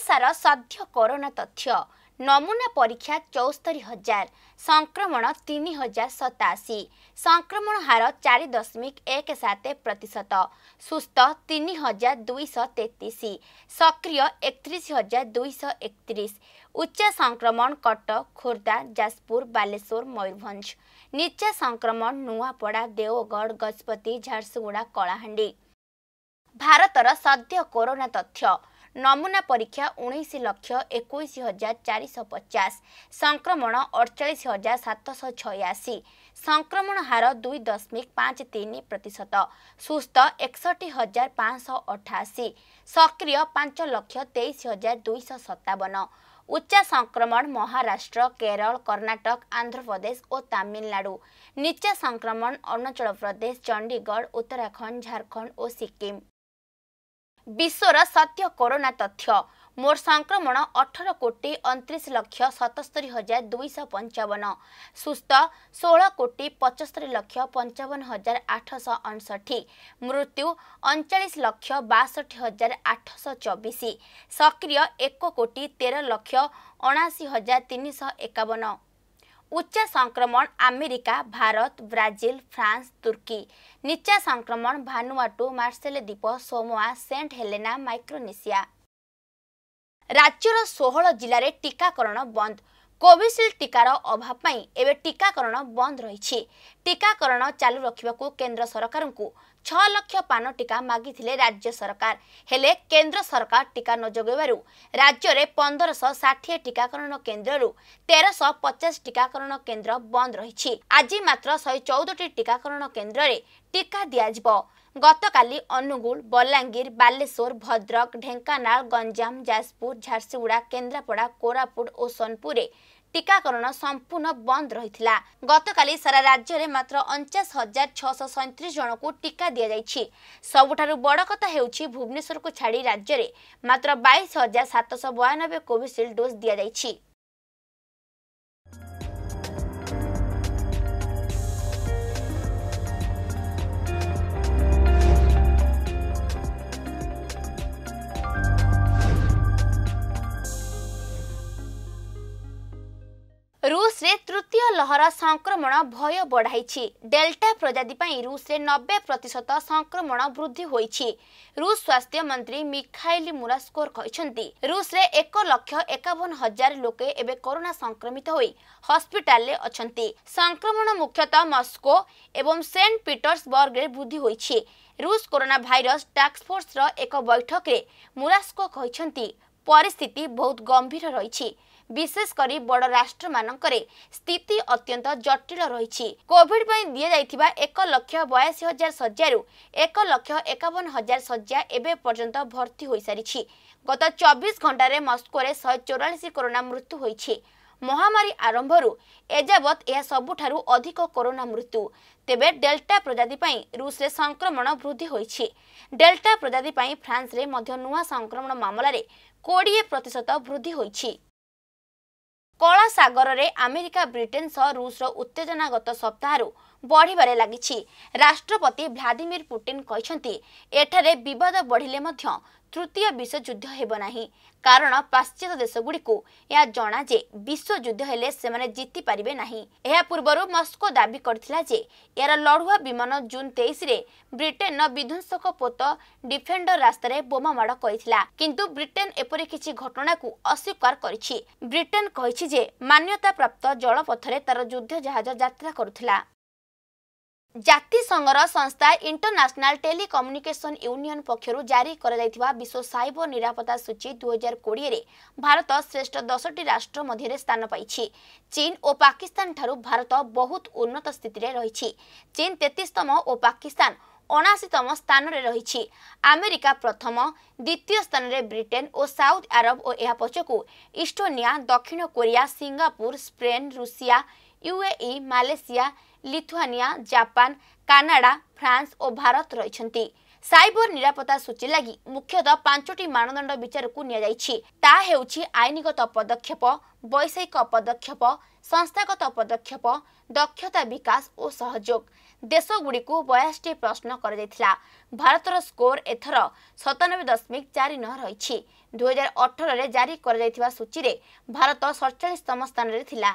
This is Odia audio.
साद्य कोरोनाथ्य नमुना परीक्षा चौस्तरी हजार संक्रमण तिन हजार सतासी संक्रमण हार चार दशमिक एक सत प्रतिशत सुस्थ 3,233 हजार दुईश तेतिस सक्रिय एकतिस हजार दुईश एकतिस उच्चा संक्रमण कटक खोर्धा जाजपुर बारभञ्ज निचासङक्रमण नुवापडा देवगढ गजपति झारसुगुडा कलाहाँडी भारत सद्य कोरोना तथ्य ନମୁନା ପରୀକ୍ଷା ଉଣେଇଶ ଲକ୍ଷ ଏକୋଇଶ ହଜାର ଚାରିଶହ ପଚାଶ ସଂକ୍ରମଣ ଅଡ଼ଚାଳିଶ ହଜାର ସାତଶହ ଛୟାଅଶୀ ସଂକ୍ରମଣ ହାର ଦୁଇ ଦଶମିକ ପାଞ୍ଚ ତିନି ପ୍ରତିଶତ ସୁସ୍ଥ ଏକଷଠି ହଜାର ପାଞ୍ଚଶହ ଅଠାଅଶୀ ସକ୍ରିୟ ପାଞ୍ଚ ଲକ୍ଷ ତେଇଶ ହଜାର ଦୁଇଶହ ସତାବନ ଉଚ୍ଚା ସଂକ୍ରମଣ ମହାରାଷ୍ଟ୍ର କେରଳ କର୍ଣ୍ଣାଟକ ଆନ୍ଧ୍ରପ୍ରଦେଶ ଓ ତାମିଲନାଡ଼ୁ ନିଚା ସଂକ୍ରମଣ ଅରୁଣାଚଳ ପ୍ରଦେଶ ଚଣ୍ଡିଗଡ଼ ଉତ୍ତରାଖଣ୍ଡ ଝାଡ଼ଖଣ୍ଡ ଓ ସିକିମ୍ ବିଶ୍ୱର ସତ୍ୟ କରୋନା ତଥ୍ୟ ମୋଟ ସଂକ୍ରମଣ ଅଠର କୋଟି ଅଣତିରିଶ ଲକ୍ଷ ସତସ୍ତରୀ ହଜାର ଦୁଇଶହ ପଞ୍ଚାବନ ସୁସ୍ଥ ଷୋହଳ କୋଟି ପଞ୍ଚସ୍ତରୀ ଲକ୍ଷ ପଞ୍ଚାବନ ହଜାର ଆଠଶହ ଅଣଷଠି ମୃତ୍ୟୁ ଅଣଚାଳିଶ ଲକ୍ଷ ବାଷଠି ହଜାର ଆଠଶହ ଚବିଶ ସକ୍ରିୟ ଏକ କୋଟି ତେର ଲକ୍ଷ ଅଣାଅଶୀ ହଜାର ତିନିଶହ ଏକାବନ ଉଚ୍ଚ ସଂକ୍ରମଣ ଆମେରିକା ଭାରତ ବ୍ରାଜିଲ ଫ୍ରାନ୍ସ ତୁର୍କୀ ନିଚା ସଂକ୍ରମଣ ଭାନୁଆଟୁ ମାର୍ସେଲେ ଦ୍ୱୀପ ସୋମୋଆ ସେଣ୍ଟ ହେଲେନା ମାଇକ୍ରୋନେସିଆ ରାଜ୍ୟର ଷୋହଳ ଜିଲ୍ଲାରେ ଟିକାକରଣ ବନ୍ଦ କୋଭିସିଲ୍ଡ ଟିକାର ଅଭାବ ପାଇଁ ଏବେ ଟିକାକରଣ ବନ୍ଦ ରହିଛି ଟିକାକରଣ ଚାଲୁ ରଖିବାକୁ କେନ୍ଦ୍ର ସରକାରଙ୍କୁ ଛଅ ଲକ୍ଷ ପାନ ଟିକା ମାଗିଥିଲେ ରାଜ୍ୟ ସରକାର ହେଲେ କେନ୍ଦ୍ର ସରକାର ଟିକା ନ ଯୋଗାଇବାରୁ ରାଜ୍ୟରେ ପନ୍ଦରଶହ ଷାଠିଏ ଟିକାକରଣ କେନ୍ଦ୍ରରୁ ତେରଶହ ପଚାଶ ଟିକାକରଣ କେନ୍ଦ୍ର ବନ୍ଦ ରହିଛି ଆଜି ମାତ୍ର ଶହେ ଚଉଦଟି ଟିକାକରଣ କେନ୍ଦ୍ରରେ ଟିକା ଦିଆଯିବ ଗତକାଲି ଅନୁଗୁଳ ବଲାଙ୍ଗୀର ବାଲେଶ୍ୱର ଭଦ୍ରକ ଢେଙ୍କାନାଳ ଗଞ୍ଜାମ ଯାଜପୁର ଝାରସୁଗୁଡ଼ା କେନ୍ଦ୍ରାପଡ଼ା କୋରାପୁଟ ଓ ସୋନପୁରରେ ଟିକାକରଣ ସମ୍ପୂର୍ଣ୍ଣ ବନ୍ଦ ରହିଥିଲା ଗତକାଲି ସାରା ରାଜ୍ୟରେ ମାତ୍ର ଅଣଚାଶ ହଜାର ଛଅଶହ ସଇଁତିରିଶ ଜଣଙ୍କୁ ଟିକା ଦିଆଯାଇଛି ସବୁଠାରୁ ବଡ଼ କଥା ହେଉଛି ଭୁବନେଶ୍ୱରକୁ ଛାଡ଼ି ରାଜ୍ୟରେ ମାତ୍ର ବାଇଶ ହଜାର ସାତଶହ ବୟାନବେ କୋଭିସିଲ୍ଡ ଡୋଜ୍ ଦିଆଯାଇଛି ରୁଷରେ ତୃତୀୟ ଲହର ସଂକ୍ରମଣ ଭୟ ବଢ଼ାଇଛି ଡେଲ୍ଟା ପ୍ରଜାତି ପାଇଁ ରୁଷରେ ନବେ ପ୍ରତିଶତ ସଂକ୍ରମଣ ବୃଦ୍ଧି ହୋଇଛି ରୁଷ ସ୍ୱାସ୍ଥ୍ୟ ମନ୍ତ୍ରୀ ମିଖାଇଲି ମୁରାସ୍କୋର କହିଛନ୍ତି ରୁଷରେ ଏକ ଲକ୍ଷ ଏକାବନ ହଜାର ଲୋକେ ଏବେ କରୋନା ସଂକ୍ରମିତ ହୋଇ ହସ୍ପିଟାଲରେ ଅଛନ୍ତି ସଂକ୍ରମଣ ମୁଖ୍ୟତଃ ମସ୍କୋ ଏବଂ ସେଣ୍ଟ ପିଟର୍ସବର୍ଗରେ ବୃଦ୍ଧି ହୋଇଛି ରୁଷ କରୋନା ଭାଇରସ ଟାସ୍କଫୋର୍ସର ଏକ ବୈଠକରେ ମୁରାସ୍କୋ କହିଛନ୍ତି ପରିସ୍ଥିତି ବହୁତ ଗମ୍ଭୀର ରହିଛି ବିଶେଷକରି ବଡ଼ ରାଷ୍ଟ୍ରମାନଙ୍କରେ ସ୍ଥିତି ଅତ୍ୟନ୍ତ ଜଟିଳ ରହିଛି କୋଭିଡ ପାଇଁ ଦିଆଯାଇଥିବା ଏକ ଲକ୍ଷ ବୟାଅଶି ହଜାର ଶଯ୍ୟାରୁ ଏକ ଲକ୍ଷ ଏକାବନ ହଜାର ଶଯ୍ୟା ଏବେ ପର୍ଯ୍ୟନ୍ତ ଭର୍ତ୍ତି ହୋଇସାରିଛି ଗତ ଚବିଶ ଘଣ୍ଟାରେ ମସ୍କୋରେ ଶହେ ଚଉରାଳିଶ କରୋନା ମୃତ୍ୟୁ ହୋଇଛି ମହାମାରୀ ଆରମ୍ଭରୁ ଏଯାବତ୍ ଏହା ସବୁଠାରୁ ଅଧିକ କରୋନା ମୃତ୍ୟୁ ତେବେ ଡେଲ୍ଟା ପ୍ରଜାତି ପାଇଁ ରୁଷରେ ସଂକ୍ରମଣ ବୃଦ୍ଧି ହୋଇଛି ଡେଲ୍ଟା ପ୍ରଜାତି ପାଇଁ ଫ୍ରାନ୍ସରେ ମଧ୍ୟ ନୂଆ ସଂକ୍ରମଣ ମାମଲାରେ କୋଡ଼ିଏ ପ୍ରତିଶତ ବୃଦ୍ଧି ହୋଇଛି କଳା ସାଗରରେ ଆମେରିକା ବ୍ରିଟେନ୍ ସହ ରୁଷର ଉତ୍ତେଜନା ଗତ ସପ୍ତାହରୁ ବଢ଼ିବାରେ ଲାଗିଛି ରାଷ୍ଟ୍ରପତି ଭ୍ଲାଦିମିର୍ ପୁଟିନ୍ କହିଛନ୍ତି ଏଠାରେ ବିବାଦ ବଢ଼ିଲେ ମଧ୍ୟ ତୃତୀୟ ବିଶ୍ୱଯୁଦ୍ଧ ହେବ ନାହିଁ କାରଣ ପାଶ୍ଚାତ୍ୟ ଦେଶଗୁଡ଼ିକୁ ଏହା ଜଣା ଯେ ବିଶ୍ୱଯୁଦ୍ଧ ହେଲେ ସେମାନେ ଜିତିପାରିବେ ନାହିଁ ଏହା ପୂର୍ବରୁ ମସ୍କୋ ଦାବି କରିଥିଲା ଯେ ଏହାର ଲଢୁଆ ବିମାନ ଜୁନ୍ ତେଇଶରେ ବ୍ରିଟେନର ବିଧ୍ୱଂସକ ପୋତ ଡିଫେଣ୍ଡର ରାସ୍ତାରେ ବୋମାମାଡ଼ କରିଥିଲା କିନ୍ତୁ ବ୍ରିଟେନ ଏପରି କିଛି ଘଟଣାକୁ ଅସ୍ୱୀକାର କରିଛି ବ୍ରିଟେନ କହିଛି ଯେ ମାନ୍ୟତାପ୍ରାପ୍ତ ଜଳପଥରେ ତାର ଯୁଦ୍ଧ ଜାହାଜ ଯାତ୍ରା କରୁଥିଲା জাতিসংঘর সংস্থা ইন্টরন্যাশনাল টেলিকম্যুনিকেশন ইউনিয়ন পক্ষর জারি করা বিশ্ব সাইবর নিরাপত্তা সূচী দুই হাজার কোড়িয়ে ভারত শ্রেষ্ঠ দশটি রাষ্ট্র মধ্যে স্থান পাইছে চীন ও পাকিস্তান ঠার ভারত বহুত উন্নত স্থিতিরে রয়েছে চীন তেত্রিশতম ও পাকিস্তান অনাশীতম স্থানরে রয়েছে আমেরিকা প্রথম দ্বিতীয় স্থানরে ব্রিটেন ও সাউথ আরব ও এর পছকু ইস্টোনিয়া দক্ষিণ Korea Singapore Spain Russia UAE Malaysia Lithuania Japan Canada France ও ভারত রয়েছে সাইবর নিরাপত্তা সূচী লাগি মুখ্যত পাঁচটি মানদণ্ড বিচারক নিয়েছে তা হচ্ছে আইনগত পদক্ষেপ বৈষয়িক পদক্ষেপ সংস্থাগত পদক্ষেপ দক্ষতা বিকাশ ও সহযোগ দেশগুড়িকু বয়াশটি প্রশ্ন করা যাই ভারতর স্কোর এথর সতানবে দশমিক চারি নহ রয়েছে দুই হাজার অঠরের জারি করা সূচীরে ভারত সড়চাশতম স্থানের লা